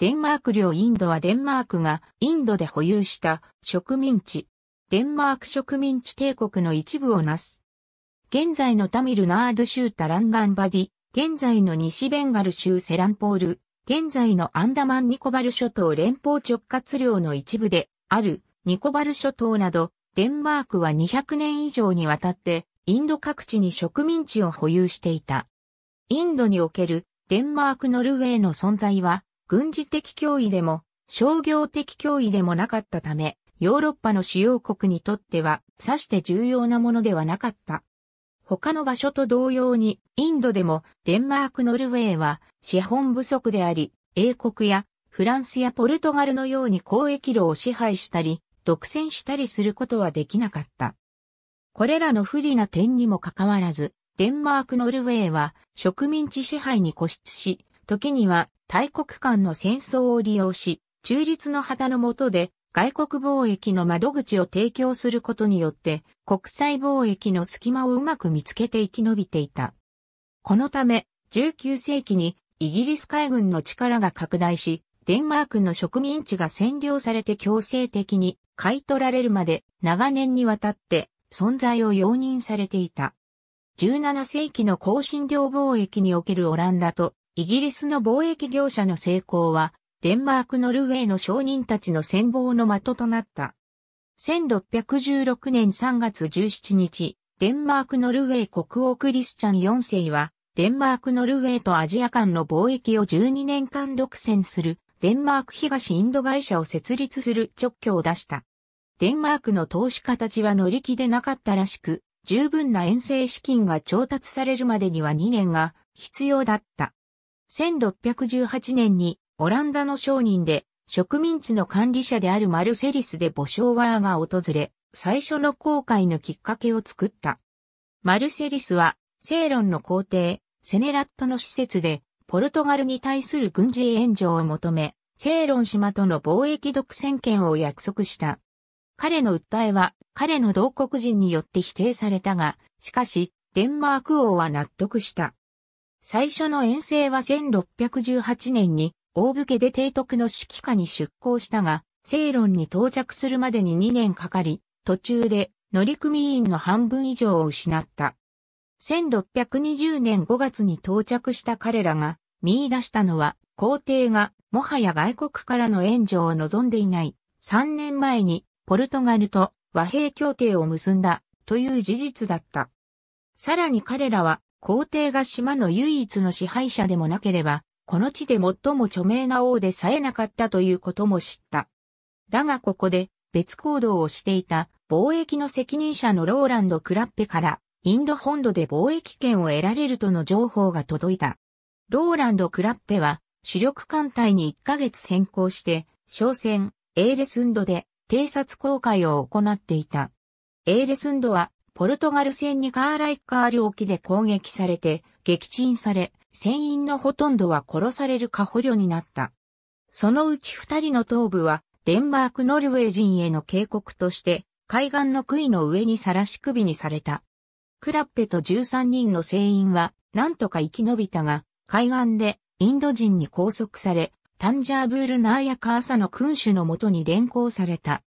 デンマーク領インドはデンマークがインドで保有した植民地。デンマーク植民地帝国の一部をなす。現在のタミルナード州タランガンバディ、現在の西ベンガル州セランポール、現在のアンダマンニコバル諸島連邦直轄領の一部であるニコバル諸島など、デンマークは200年以上にわたってインド各地に植民地を保有していた。インドにおけるデンマーク・ノルウェーの存在は軍事的脅威でも商業的脅威でもなかったため、ヨーロッパの主要国にとっては、さして重要なものではなかった。他の場所と同様に、インドでもデンマーク・ノルウェーは資本不足であり、英国やフランスやポルトガルのように交易路を支配したり、独占したりすることはできなかった。これらの不利な点にもかかわらず、デンマーク・ノルウェーは植民地支配に固執し、時には大国間の戦争を利用し、中立の旗の下で外国貿易の窓口を提供することによって国際貿易の隙間をうまく見つけて生き延びていた。このため19世紀にイギリス海軍の力が拡大し、デンマークの植民地が占領されて強制的に買い取られるまで長年にわたって存在を容認されていた。17世紀の香辛料貿易におけるオランダとイギリスの貿易業者の成功は、デンマーク・ノルウェーの商人たちの戦望の的となった。1616年3月17日、デンマーク・ノルウェー国王クリスチャン4世は、デンマーク・ノルウェーとアジア間の貿易を12年間独占する、デンマーク東インド会社を設立する直挙を出した。デンマークの投資家たちは乗り気でなかったらしく、十分な遠征資金が調達されるまでには2年が必要だった。1618年にオランダの商人で植民地の管理者であるマルセリスでボショワーが訪れ、最初の航海のきっかけを作った。マルセリスは、セーロンの皇帝、セネラットの施設で、ポルトガルに対する軍事援助を求め、セーロン島との貿易独占権を約束した。彼の訴えは、彼の同国人によって否定されたが、しかし、デンマーク王は納得した。最初の遠征は1618年に、大武家で提督の指揮下に出港したが、正論に到着するまでに2年かかり、途中で乗組員の半分以上を失った。1620年5月に到着した彼らが見出したのは、皇帝がもはや外国からの援助を望んでいない。3年前にポルトガルと和平協定を結んだという事実だった。さらに彼らは皇帝が島の唯一の支配者でもなければ、この地で最も著名な王でさえなかったということも知った。だがここで別行動をしていた貿易の責任者のローランド・クラッペからインド本土で貿易権を得られるとの情報が届いた。ローランド・クラッペは主力艦隊に1ヶ月先行して商船エーレスンドで偵察航海を行っていた。エーレスンドはポルトガル戦にカーライカール沖で攻撃されて、撃沈され、船員のほとんどは殺される過捕虜になった。そのうち二人の頭部は、デンマーク・ノルウェー人への警告として、海岸の杭の上に晒し首にされた。クラッペと13人の船員は、なんとか生き延びたが、海岸でインド人に拘束され、タンジャーブール・ナーヤカ・ーサの君主のもとに連行された。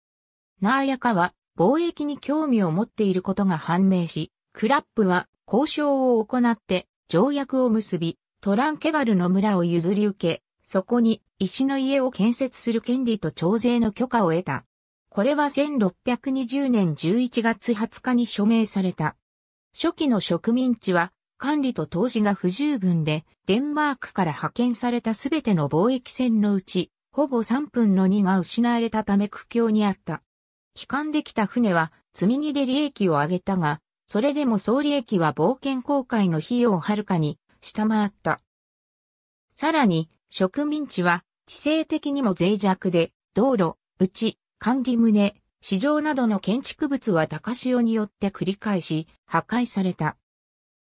ナーヤカは、貿易に興味を持っていることが判明し、クラップは交渉を行って条約を結び、トランケバルの村を譲り受け、そこに石の家を建設する権利と徴税の許可を得た。これは1620年11月20日に署名された。初期の植民地は管理と投資が不十分で、デンマークから派遣されたすべての貿易船のうち、ほぼ3分の2が失われたため苦境にあった。帰還できた船は積み荷で利益を上げたが、それでも総利益は冒険航海の費用をはるかに下回った。さらに、植民地は地政的にも脆弱で、道路、うち、管理棟、市場などの建築物は高潮によって繰り返し破壊された。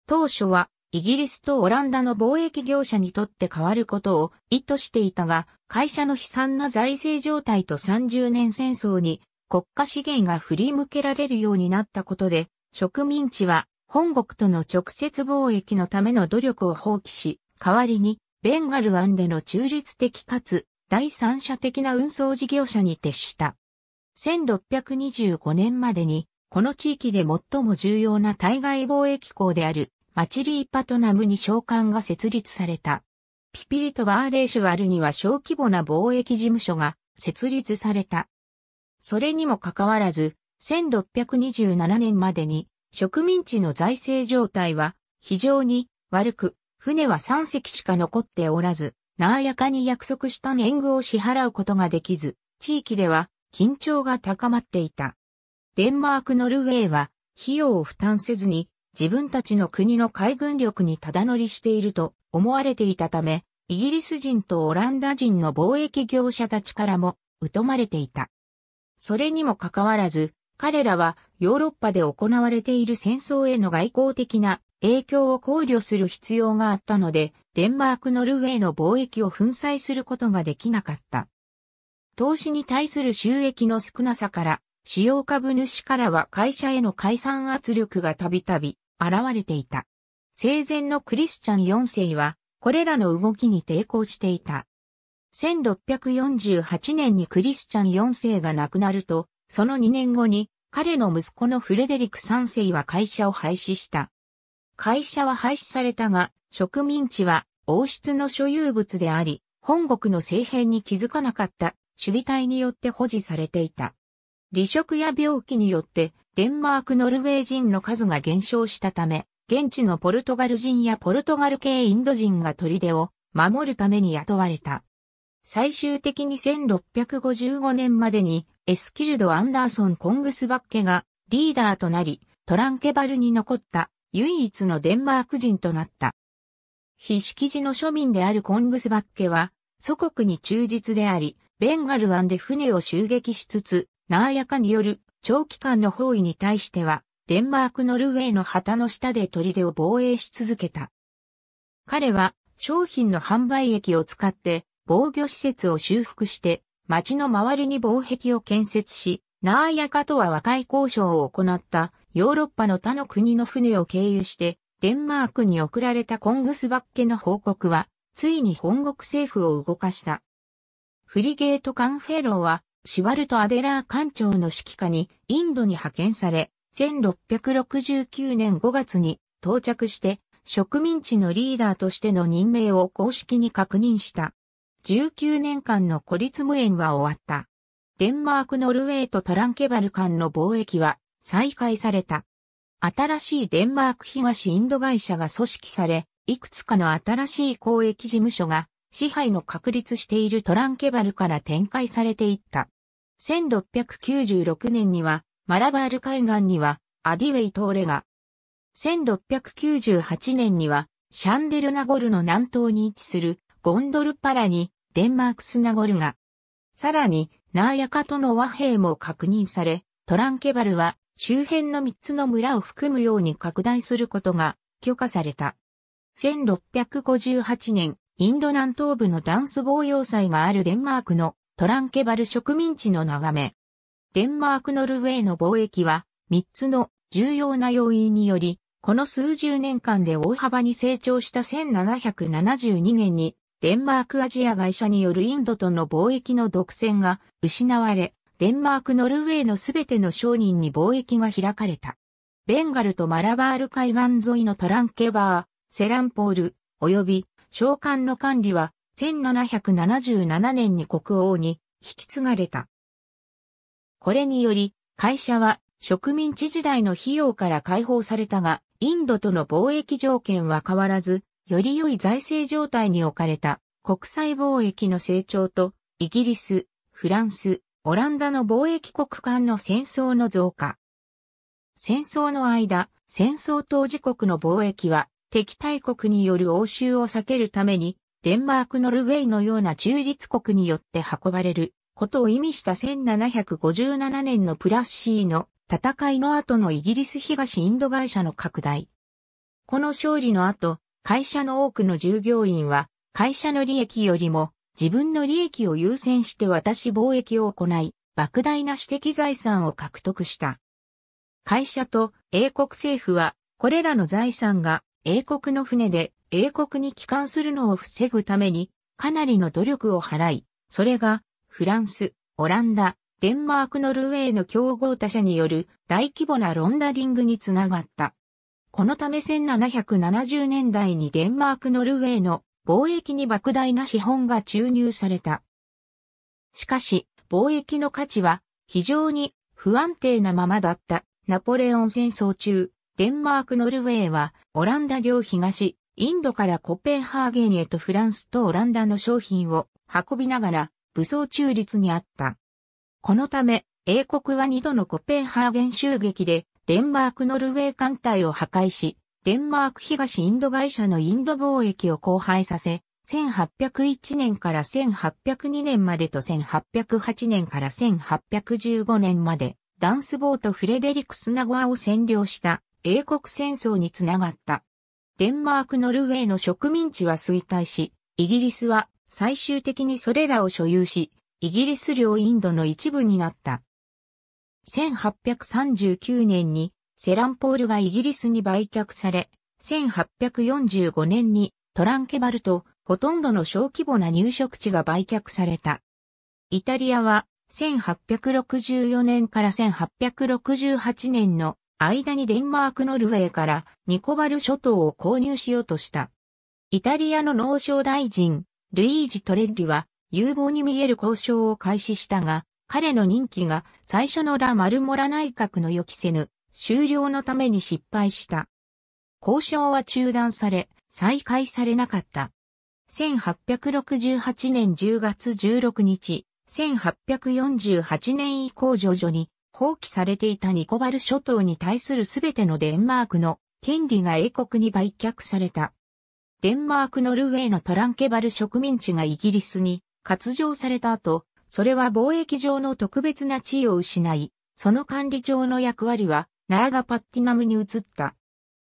当初はイギリスとオランダの貿易業者にとって変わることを意図していたが、会社の悲惨な財政状態と30年戦争に国家資源が振り向けられるようになったことで、植民地は本国との直接貿易のための努力を放棄し、代わりにベンガル湾での中立的かつ第三者的な運送事業者に徹した。1625年までに、この地域で最も重要な対外貿易港であるマチリーパトナムに召喚が設立された。ピピリとバーレーシュワルには小規模な貿易事務所が設立された。それにもかかわらず、1627年までに植民地の財政状態は非常に悪く、船は3隻しか残っておらず、なやかに約束した年貢を支払うことができず、地域では緊張が高まっていた。デンマーク・ノルウェーは費用を負担せずに自分たちの国の海軍力にただ乗りしていると思われていたため、イギリス人とオランダ人の貿易業者たちからも疎まれていた。それにもかかわらず、彼らはヨーロッパで行われている戦争への外交的な影響を考慮する必要があったので、デンマーク・ノルウェーの貿易を粉砕することができなかった。投資に対する収益の少なさから、主要株主からは会社への解散圧力がたびたび現れていた。生前のクリスチャン4世は、これらの動きに抵抗していた。1648年にクリスチャン4世が亡くなると、その2年後に彼の息子のフレデリク3世は会社を廃止した。会社は廃止されたが、植民地は王室の所有物であり、本国の政変に気づかなかった守備隊によって保持されていた。離職や病気によってデンマーク・ノルウェー人の数が減少したため、現地のポルトガル人やポルトガル系インド人が砦を守るために雇われた。最終的に1655年までにエスキルド・アンダーソン・コングスバッケがリーダーとなり、トランケバルに残った唯一のデンマーク人となった。非識地の庶民であるコングスバッケは、祖国に忠実であり、ベンガル湾で船を襲撃しつつ、ナーヤカによる長期間の包囲に対しては、デンマーク・ノルウェーの旗の下で砦を防衛し続けた。彼は商品の販売益を使って防御施設を修復して、町の周りに防壁を建設し、ナーヤカとは和解交渉を行ったヨーロッパの他の国の船を経由して、デンマークに送られたコングスバッケの報告は、ついに本国政府を動かした。フリゲートカンフェローは、シュワルト・アデラー艦長の指揮下にインドに派遣され、1669年5月に到着して、植民地のリーダーとしての任命を公式に確認した。19年間の孤立無縁は終わった。デンマークノルウェーとトランケバル間の貿易は再開された。新しいデンマーク東インド会社が組織され、いくつかの新しい公益事務所が支配の確立しているトランケバルから展開されていった。1696年にはマラバール海岸にはアディウェイトーレが、1698年にはシャンデルナゴルの南東に位置するゴンドルパラにデンマークスナゴルが。さらに、ナーヤカとの和平も確認され、トランケバルは周辺の3つの村を含むように拡大することが許可された。1658年、インド南東部のダンス防要塞があるデンマークのトランケバル植民地の眺め。デンマークノルウェーの貿易は3つの重要な要因により、この数十年間で大幅に成長した1772年にデンマークアジア会社によるインドとの貿易の独占が失われ、デンマークノルウェーのすべての商人に貿易が開かれた。ベンガルとマラバール海岸沿いのトランケバー、セランポール、及び商館の管理は1777年に国王に引き継がれた。これにより、会社は植民地時代の費用から解放されたが、インドとの貿易条件は変わらず、より良い財政状態に置かれた国際貿易の成長と、イギリス、フランス、オランダの貿易国間の戦争の増加。戦争の間、戦争当事国の貿易は敵対国による応酬を避けるために、デンマーク・ノルウェーのような中立国によって運ばれることを意味した1757年のプラッシーの戦いの後のイギリス東インド会社の拡大。この勝利の後、会社の多くの従業員は、会社の利益よりも、自分の利益を優先して私貿易を行い、莫大な私的財産を獲得した。会社と英国政府は、これらの財産が英国の船で英国に帰還するのを防ぐために、かなりの努力を払い、それが、フランス、オランダ、デンマークノルウェーの競合他社による大規模なロンダリングにつながった。このため1770年代にデンマーク・ノルウェーの貿易に莫大な資本が注入された。しかし、貿易の価値は非常に不安定なままだったナポレオン戦争中、デンマーク・ノルウェーはオランダ領東、インドからコペンハーゲンへとフランスとオランダの商品を運びながら武装中立にあった。このため、英国は二度のコペンハーゲン襲撃でデンマーク・ノルウェー艦隊を破壊し、デンマーク東インド会社のインド貿易を荒廃させ、1801年から1802年までと1808年から1815年まで、ダンスボートフレデリクスナゴアを占領した英国戦争につながった。デンマーク・ノルウェーの植民地は衰退し、イギリスは最終的にそれらを所有し、イギリス領インドの一部になった。1839年にセランポールがイギリスに売却され、1845年にトランケバルとほとんどの小規模な入植地が売却された。イタリアは1864年から1868年の間にデンマークノルウェーからニコバル諸島を購入しようとした。イタリアの農商大臣、ルイージ・トレッリは有望に見える交渉を開始したが、彼の任期が最初のラ・マルモラ内閣の予期せぬ終了のために失敗した。交渉は中断され、再開されなかった。1868年10月16日、1848年以降徐々に放棄されていたニコバル諸島に対するすべてのデンマークの権利が英国に売却された。デンマークノルウェーのトランケバル植民地がイギリスに割譲された後、それは貿易上の特別な地位を失い、その管理上の役割は、ナーガパッティナムに移った。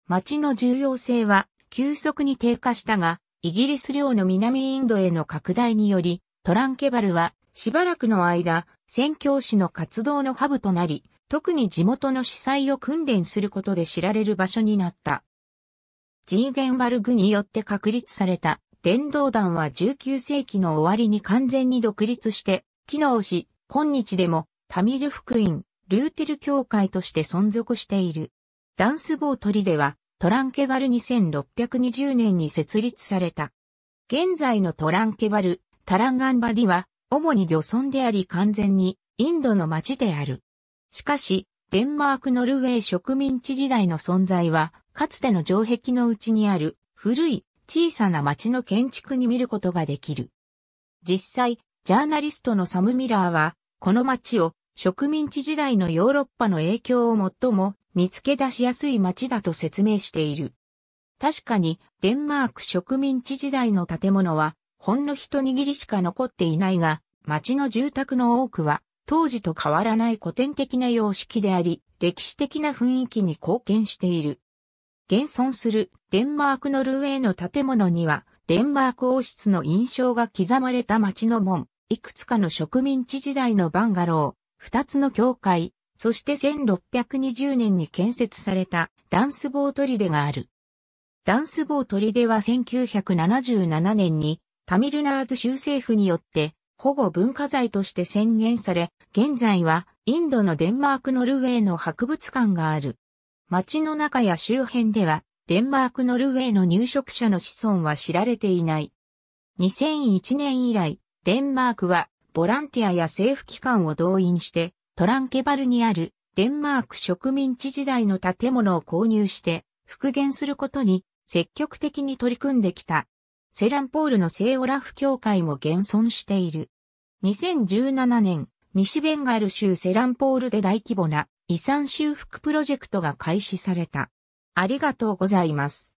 町の重要性は、急速に低下したが、イギリス領の南インドへの拡大により、トランケバルは、しばらくの間、宣教師の活動のハブとなり、特に地元の司祭を訓練することで知られる場所になった。ジーゲンバルグによって確立された伝道団は19世紀の終わりに完全に独立して機能し、今日でもタミル福音、ルーテル教会として存続している。ダンスボートリではトランケバル2620年に設立された。現在のトランケバル、タランガンバディは主に漁村であり完全にインドの町である。しかし、デンマーク・ノルウェー植民地時代の存在は、かつての城壁のうちにある古い小さな町の建築に見ることができる。実際、ジャーナリストのサム・ミラーは、この町を植民地時代のヨーロッパの影響を最も見つけ出しやすい町だと説明している。確かに、デンマーク植民地時代の建物は、ほんの一握りしか残っていないが、町の住宅の多くは、当時と変わらない古典的な様式であり、歴史的な雰囲気に貢献している。現存するデンマークノルウェーの建物には、デンマーク王室の印象が刻まれた町の門、いくつかの植民地時代のバンガロー、二つの教会、そして1620年に建設されたダンスボートリデがある。ダンスボートリデは1977年にタミルナード州政府によって保護文化財として宣言され、現在はインドのデンマークノルウェーの博物館がある。街の中や周辺では、デンマーク・ノルウェーの入植者の子孫は知られていない。2001年以来、デンマークはボランティアや政府機関を動員して、トランケバルにあるデンマーク植民地時代の建物を購入して復元することに積極的に取り組んできた。セランポールの聖オラフ教会も現存している。2017年、西ベンガル州セランポールで大規模な遺産修復プロジェクトが開始された。ありがとうございます。